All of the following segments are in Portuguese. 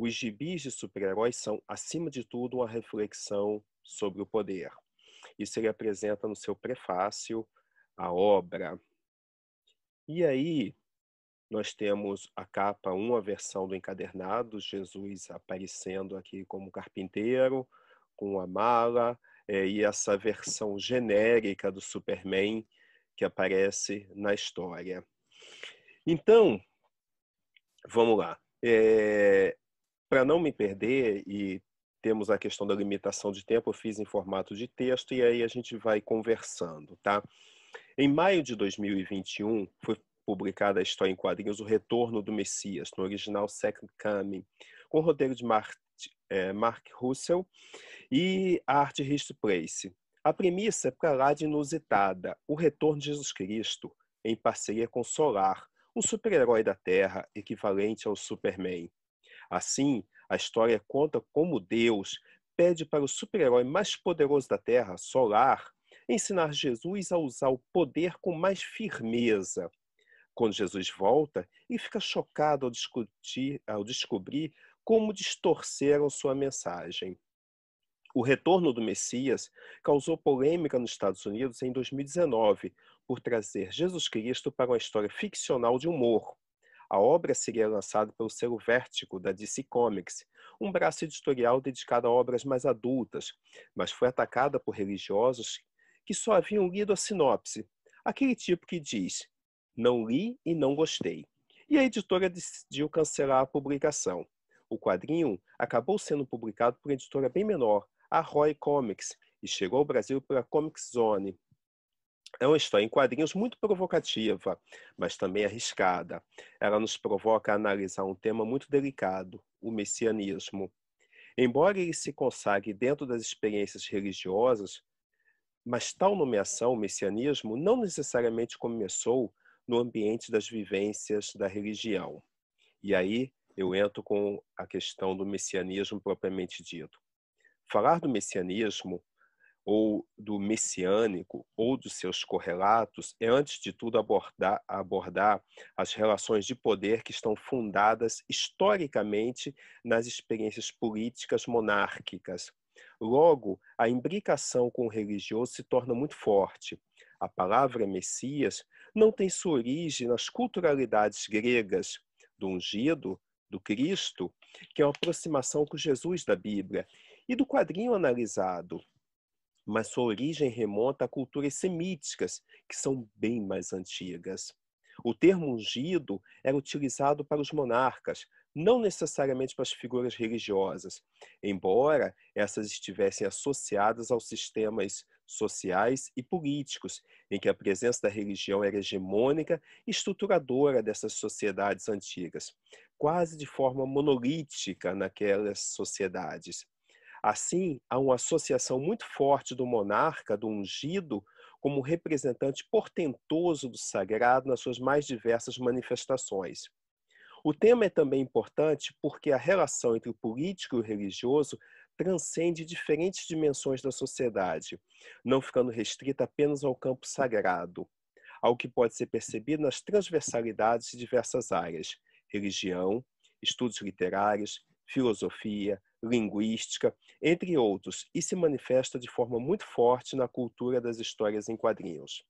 Os gibis de super-heróis são, acima de tudo, uma reflexão sobre o poder. Isso ele apresenta no seu prefácio, a obra. E aí, nós temos a capa 1, a versão do encadernado, Jesus aparecendo aqui como carpinteiro, com a mala, é, e essa versão genérica do Superman que aparece na história. Então, vamos lá. É, para não me perder e temos a questão da limitação de tempo, eu fiz em formato de texto e aí a gente vai conversando, tá? Em maio de 2021 foi publicada a história em quadrinhos O Retorno do Messias, no original Second Coming, com o roteiro de Mark, é, Mark Russell e a arte Risto Place. A premissa é para lá de inusitada, o retorno de Jesus Cristo em parceria com Solar, um super-herói da Terra equivalente ao Superman, Assim, a história conta como Deus pede para o super-herói mais poderoso da Terra, Solar, ensinar Jesus a usar o poder com mais firmeza. Quando Jesus volta, ele fica chocado ao, discutir, ao descobrir como distorceram sua mensagem. O retorno do Messias causou polêmica nos Estados Unidos em 2019 por trazer Jesus Cristo para uma história ficcional de humor. A obra seria lançada pelo selo Vértigo da DC Comics, um braço editorial dedicado a obras mais adultas, mas foi atacada por religiosos que só haviam lido a sinopse, aquele tipo que diz: não li e não gostei. E a editora decidiu cancelar a publicação. O quadrinho acabou sendo publicado por uma editora bem menor, a Roy Comics, e chegou ao Brasil pela Comic Zone, é uma história em quadrinhos muito provocativa, mas também arriscada. Ela nos provoca a analisar um tema muito delicado, o messianismo. Embora ele se consagre dentro das experiências religiosas, mas tal nomeação, messianismo, não necessariamente começou no ambiente das vivências da religião. E aí eu entro com a questão do messianismo propriamente dito. Falar do messianismo ou do messiânico ou dos seus correlatos é, antes de tudo, abordar, abordar as relações de poder que estão fundadas historicamente nas experiências políticas monárquicas. Logo, a imbricação com o religioso se torna muito forte. A palavra Messias não tem sua origem nas culturalidades gregas do ungido, do Cristo, que é uma aproximação com Jesus da Bíblia, e do quadrinho analisado, mas sua origem remonta a culturas semíticas, que são bem mais antigas. O termo ungido era utilizado para os monarcas, não necessariamente para as figuras religiosas, embora essas estivessem associadas aos sistemas sociais e políticos, em que a presença da religião era hegemônica e estruturadora dessas sociedades antigas, quase de forma monolítica naquelas sociedades. Assim, há uma associação muito forte do monarca, do ungido, como representante portentoso do sagrado nas suas mais diversas manifestações. O tema é também importante porque a relação entre o político e o religioso transcende diferentes dimensões da sociedade, não ficando restrita apenas ao campo sagrado, ao que pode ser percebido nas transversalidades de diversas áreas: religião, estudos literários, filosofia, linguística, entre outros, e se manifesta de forma muito forte na cultura das histórias em quadrinhos.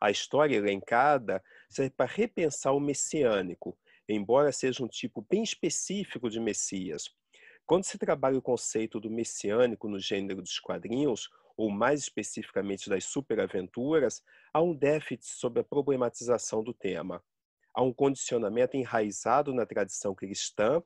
A história elencada serve para repensar o messiânico, embora seja um tipo bem específico de messias. Quando se trabalha o conceito do messiânico no gênero dos quadrinhos, ou mais especificamente das superaventuras, há um déficit sobre a problematização do tema. Há um condicionamento enraizado na tradição cristã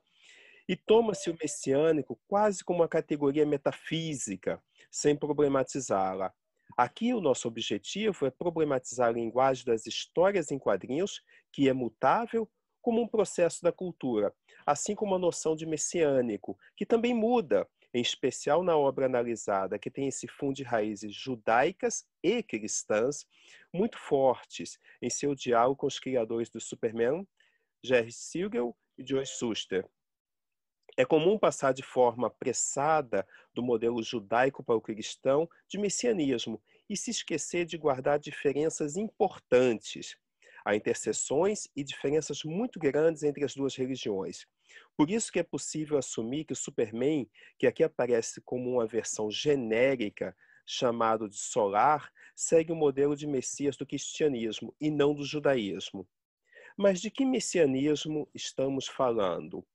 e toma-se o messiânico quase como uma categoria metafísica, sem problematizá-la. Aqui o nosso objetivo é problematizar a linguagem das histórias em quadrinhos, que é mutável, como um processo da cultura, assim como a noção de messiânico, que também muda, em especial na obra analisada, que tem esse fundo de raízes judaicas e cristãs muito fortes em seu diálogo com os criadores do Superman, Jerry Siegel e Joe Suster. É comum passar de forma apressada do modelo judaico para o cristão de messianismo e se esquecer de guardar diferenças importantes. Há interseções e diferenças muito grandes entre as duas religiões. Por isso que é possível assumir que o Superman, que aqui aparece como uma versão genérica chamado de solar, segue o modelo de Messias do cristianismo e não do judaísmo. Mas de que messianismo estamos falando?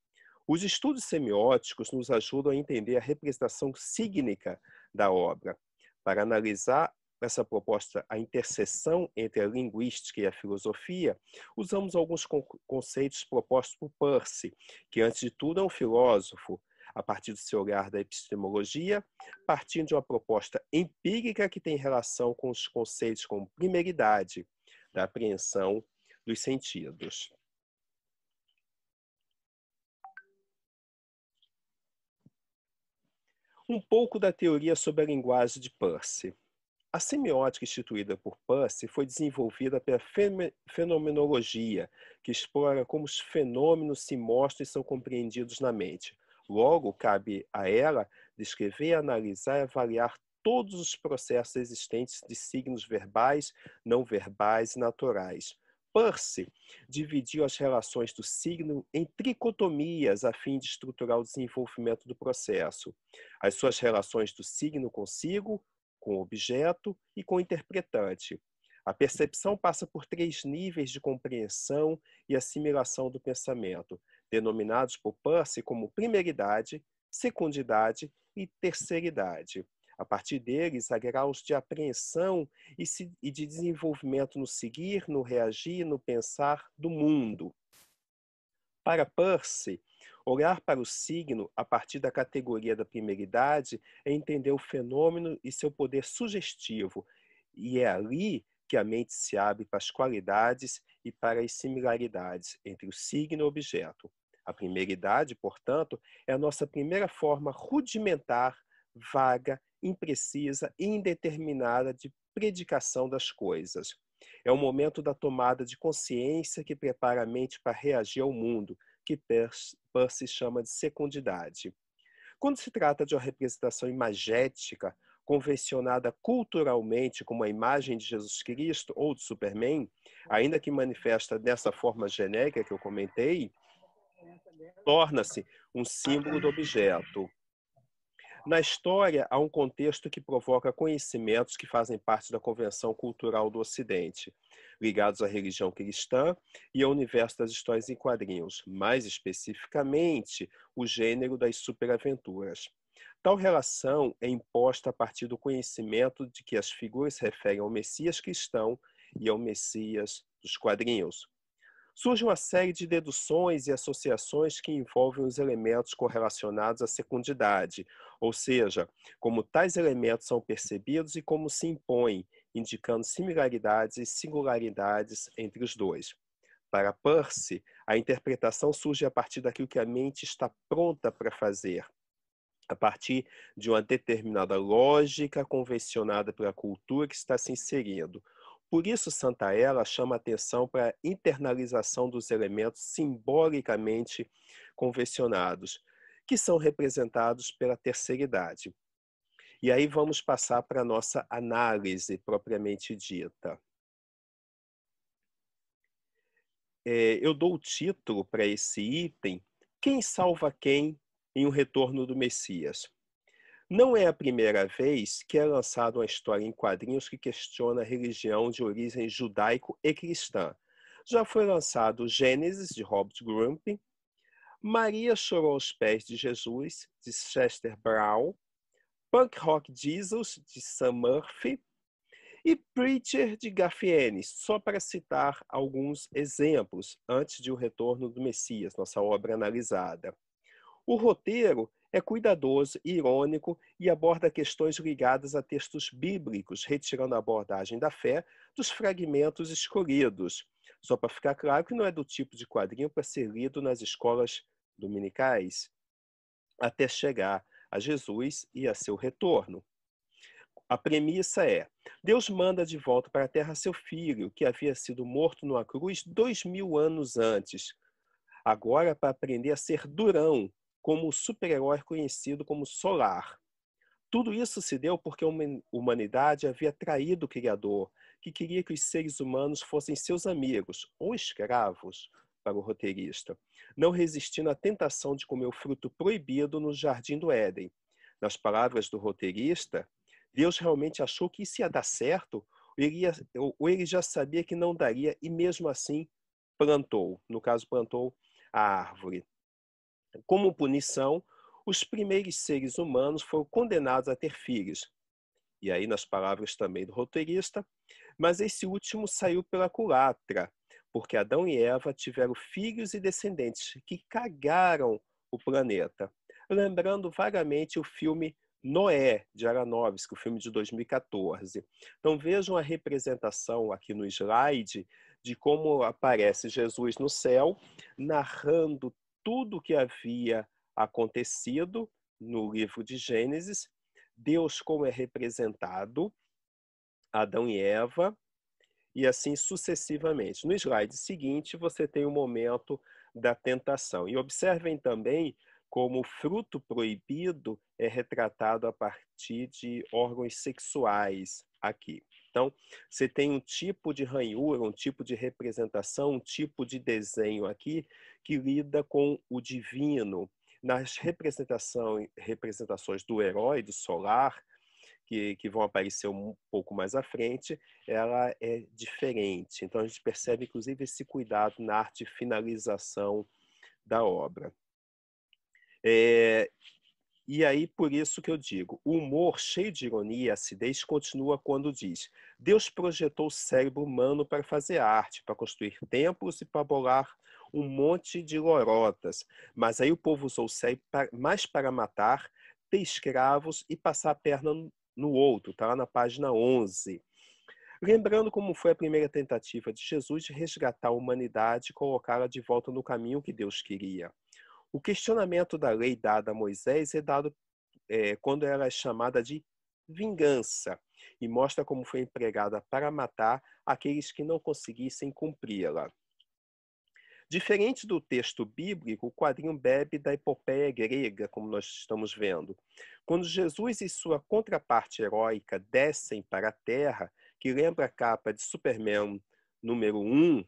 Os estudos semióticos nos ajudam a entender a representação sígnica da obra. Para analisar essa proposta, a interseção entre a linguística e a filosofia, usamos alguns conceitos propostos por Percy, que antes de tudo é um filósofo, a partir do seu olhar da epistemologia, partindo de uma proposta empírica que tem relação com os conceitos como primeridade, da apreensão dos sentidos. Um pouco da teoria sobre a linguagem de Peirce. A semiótica instituída por Peirce foi desenvolvida pela fenomenologia, que explora como os fenômenos se mostram e são compreendidos na mente. Logo, cabe a ela descrever, analisar e avaliar todos os processos existentes de signos verbais, não verbais e naturais, Peirce dividiu as relações do signo em tricotomias a fim de estruturar o desenvolvimento do processo. As suas relações do signo consigo, com o objeto e com o interpretante. A percepção passa por três níveis de compreensão e assimilação do pensamento, denominados por Peirce como primeiridade, secundidade e terceiridade. A partir deles, há graus de apreensão e, se, e de desenvolvimento no seguir, no reagir, no pensar do mundo. Para Percy, olhar para o signo a partir da categoria da primeira idade é entender o fenômeno e seu poder sugestivo, e é ali que a mente se abre para as qualidades e para as similaridades entre o signo e o objeto. A primeira idade, portanto, é a nossa primeira forma rudimentar vaga, imprecisa e indeterminada de predicação das coisas. É o momento da tomada de consciência que prepara a mente para reagir ao mundo, que Percy chama de secundidade. Quando se trata de uma representação imagética, convencionada culturalmente como a imagem de Jesus Cristo ou de Superman, ainda que manifesta dessa forma genérica que eu comentei, torna-se um símbolo do objeto. Na história, há um contexto que provoca conhecimentos que fazem parte da convenção cultural do Ocidente, ligados à religião cristã e ao universo das histórias em quadrinhos, mais especificamente, o gênero das superaventuras. Tal relação é imposta a partir do conhecimento de que as figuras se referem ao Messias cristão e ao Messias dos quadrinhos. Surge uma série de deduções e associações que envolvem os elementos correlacionados à secundidade, ou seja, como tais elementos são percebidos e como se impõem, indicando similaridades e singularidades entre os dois. Para Percy, a interpretação surge a partir daquilo que a mente está pronta para fazer, a partir de uma determinada lógica convencionada pela cultura que está se inserindo. Por isso, Santaella chama atenção para a internalização dos elementos simbolicamente convencionados, que são representados pela terceira idade. E aí vamos passar para a nossa análise propriamente dita. É, eu dou o título para esse item: Quem salva quem em O Retorno do Messias? Não é a primeira vez que é lançada uma história em quadrinhos que questiona a religião de origem judaico e cristã. Já foi lançado Gênesis, de Robert Grumpy, Maria Chorou aos Pés de Jesus, de Chester Brown, Punk Rock Jesus, de Sam Murphy, e Preacher de Gafienes, só para citar alguns exemplos antes de O Retorno do Messias, nossa obra analisada. O roteiro é cuidadoso e irônico e aborda questões ligadas a textos bíblicos, retirando a abordagem da fé dos fragmentos escolhidos. Só para ficar claro que não é do tipo de quadrinho para ser lido nas escolas dominicais até chegar a Jesus e a seu retorno. A premissa é: Deus manda de volta para a terra seu filho, que havia sido morto numa cruz dois mil anos antes. Agora, para aprender a ser durão, como o super-herói conhecido como Solar. Tudo isso se deu porque a humanidade havia traído o Criador, que queria que os seres humanos fossem seus amigos ou escravos, para o roteirista, não resistindo à tentação de comer o fruto proibido no jardim do Éden. Nas palavras do roteirista, Deus realmente achou que isso ia dar certo, ou ele, ia, ou ele já sabia que não daria e mesmo assim plantou no caso, plantou a árvore. Como punição, os primeiros seres humanos foram condenados a ter filhos. E aí, nas palavras também do roteirista, mas esse último saiu pela culatra, porque Adão e Eva tiveram filhos e descendentes que cagaram o planeta. Lembrando vagamente o filme Noé, de é o filme de 2014. Então vejam a representação aqui no slide de como aparece Jesus no céu, narrando tudo o que havia acontecido no livro de Gênesis, Deus como é representado, Adão e Eva, e assim sucessivamente. No slide seguinte, você tem o momento da tentação. E observem também como o fruto proibido é retratado a partir de órgãos sexuais aqui. Então, você tem um tipo de ranhura, um tipo de representação, um tipo de desenho aqui que lida com o divino. Nas representações do herói, do solar, que, que, vão aparecer um pouco mais à frente, ela é diferente. Então a gente percebe, inclusive, esse cuidado na arte de finalização da obra. É, e aí, por isso que eu digo, o humor cheio de ironia e acidez continua quando diz Deus projetou o cérebro humano para fazer arte, para construir templos e para bolar um monte de lorotas. Mas aí o povo usou o cérebro mais para matar, ter escravos e passar a perna no outro. Está lá na página 11. Lembrando como foi a primeira tentativa de Jesus de resgatar a humanidade e colocá-la de volta no caminho que Deus queria. O questionamento da lei dada a Moisés é dado é, quando ela é chamada de vingança e mostra como foi empregada para matar aqueles que não conseguissem cumpri-la. Diferente do texto bíblico, o quadrinho bebe da epopeia grega, como nós estamos vendo. Quando Jesus e sua contraparte heróica descem para a Terra, que lembra a capa de Superman número 1,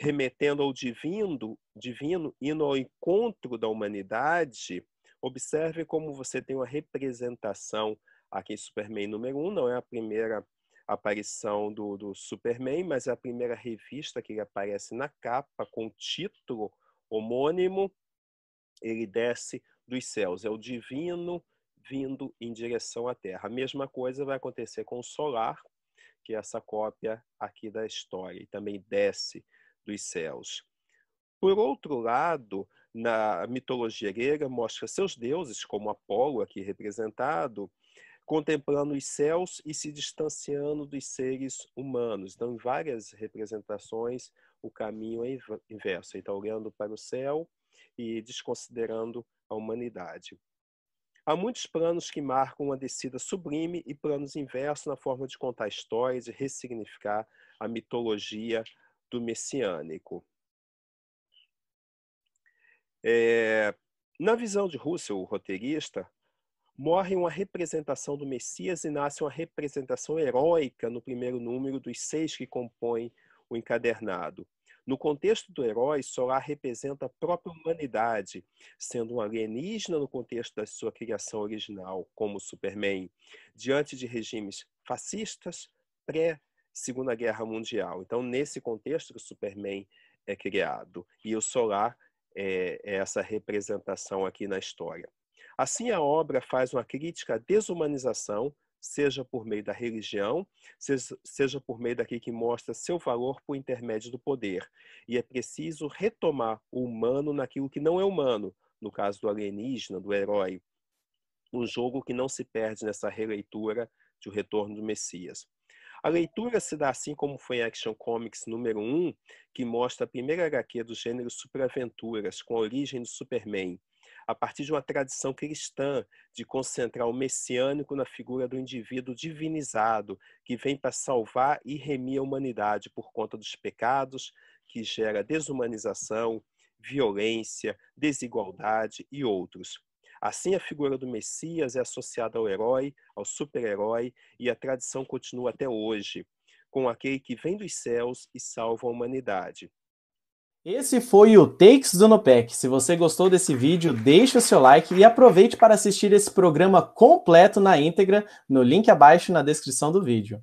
remetendo ao divino, divino, indo ao encontro da humanidade, observe como você tem uma representação aqui em Superman número 1, um, não é a primeira aparição do, do Superman, mas é a primeira revista que ele aparece na capa com o título homônimo, ele desce dos céus, é o divino vindo em direção à Terra. A mesma coisa vai acontecer com o Solar, que é essa cópia aqui da história, e também desce dos céus. Por outro lado, na mitologia grega, mostra seus deuses, como Apolo, aqui representado, contemplando os céus e se distanciando dos seres humanos. Então, em várias representações, o caminho é inverso. ele então, está olhando para o céu e desconsiderando a humanidade. Há muitos planos que marcam uma descida sublime e planos inversos na forma de contar histórias e ressignificar a mitologia do messiânico. É, na visão de Russell, o roteirista, morre uma representação do Messias e nasce uma representação heróica no primeiro número dos seis que compõem o encadernado. No contexto do herói, Solar representa a própria humanidade, sendo um alienígena no contexto da sua criação original, como Superman, diante de regimes fascistas, pré Segunda Guerra Mundial. Então, nesse contexto que o Superman é criado e o Solar é, é essa representação aqui na história. Assim, a obra faz uma crítica à desumanização, seja por meio da religião, seja, seja por meio daquele que mostra seu valor por intermédio do poder. E é preciso retomar o humano naquilo que não é humano, no caso do alienígena, do herói. Um jogo que não se perde nessa releitura de O Retorno do Messias. A leitura se dá assim como foi em Action Comics número 1, que mostra a primeira HQ do gênero Superaventuras, com a origem do Superman, a partir de uma tradição cristã de concentrar o messiânico na figura do indivíduo divinizado, que vem para salvar e remir a humanidade por conta dos pecados, que gera desumanização, violência, desigualdade e outros. Assim, a figura do Messias é associada ao herói, ao super-herói, e a tradição continua até hoje, com aquele que vem dos céus e salva a humanidade. Esse foi o Takes do Nopec. Se você gostou desse vídeo, deixe o seu like e aproveite para assistir esse programa completo na íntegra no link abaixo na descrição do vídeo.